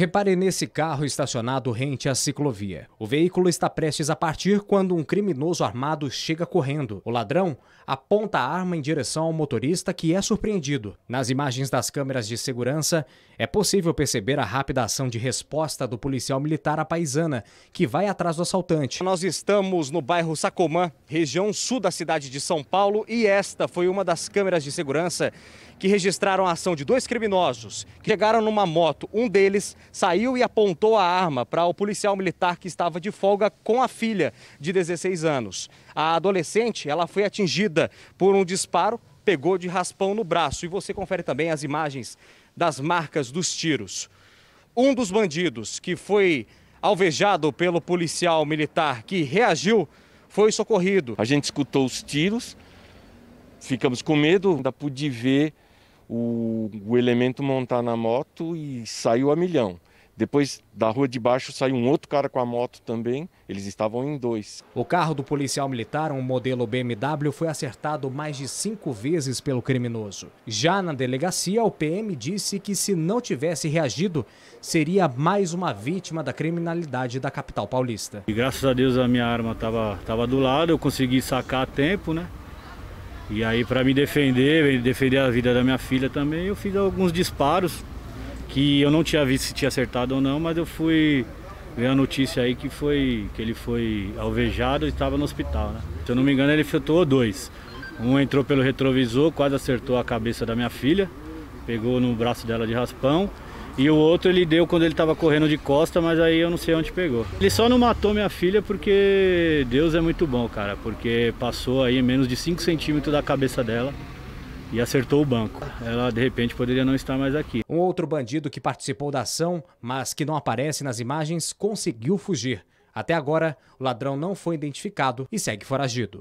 Repare nesse carro estacionado rente à ciclovia. O veículo está prestes a partir quando um criminoso armado chega correndo. O ladrão aponta a arma em direção ao motorista, que é surpreendido. Nas imagens das câmeras de segurança, é possível perceber a rápida ação de resposta do policial militar à paisana, que vai atrás do assaltante. Nós estamos no bairro Sacomã, região sul da cidade de São Paulo, e esta foi uma das câmeras de segurança que registraram a ação de dois criminosos que chegaram numa moto. Um deles saiu e apontou a arma para o policial militar que estava de folga com a filha de 16 anos. A adolescente, ela foi atingida por um disparo, pegou de raspão no braço e você confere também as imagens das marcas dos tiros. Um dos bandidos que foi alvejado pelo policial militar que reagiu foi socorrido. A gente escutou os tiros, ficamos com medo, ainda pude ver o, o elemento montar na moto e saiu a milhão. Depois da rua de baixo saiu um outro cara com a moto também. Eles estavam em dois. O carro do policial militar, um modelo BMW, foi acertado mais de cinco vezes pelo criminoso. Já na delegacia, o PM disse que se não tivesse reagido, seria mais uma vítima da criminalidade da capital paulista. E graças a Deus a minha arma estava tava do lado, eu consegui sacar a tempo, né? E aí para me defender, defender a vida da minha filha também, eu fiz alguns disparos que eu não tinha visto se tinha acertado ou não, mas eu fui ver a notícia aí que foi que ele foi alvejado e estava no hospital, né? Se eu não me engano, ele efetuou dois. Um entrou pelo retrovisor, quase acertou a cabeça da minha filha, pegou no braço dela de raspão e o outro ele deu quando ele estava correndo de costa, mas aí eu não sei onde pegou. Ele só não matou minha filha porque Deus é muito bom, cara. Porque passou aí menos de 5 centímetros da cabeça dela e acertou o banco. Ela de repente poderia não estar mais aqui. Um outro bandido que participou da ação, mas que não aparece nas imagens, conseguiu fugir. Até agora, o ladrão não foi identificado e segue foragido.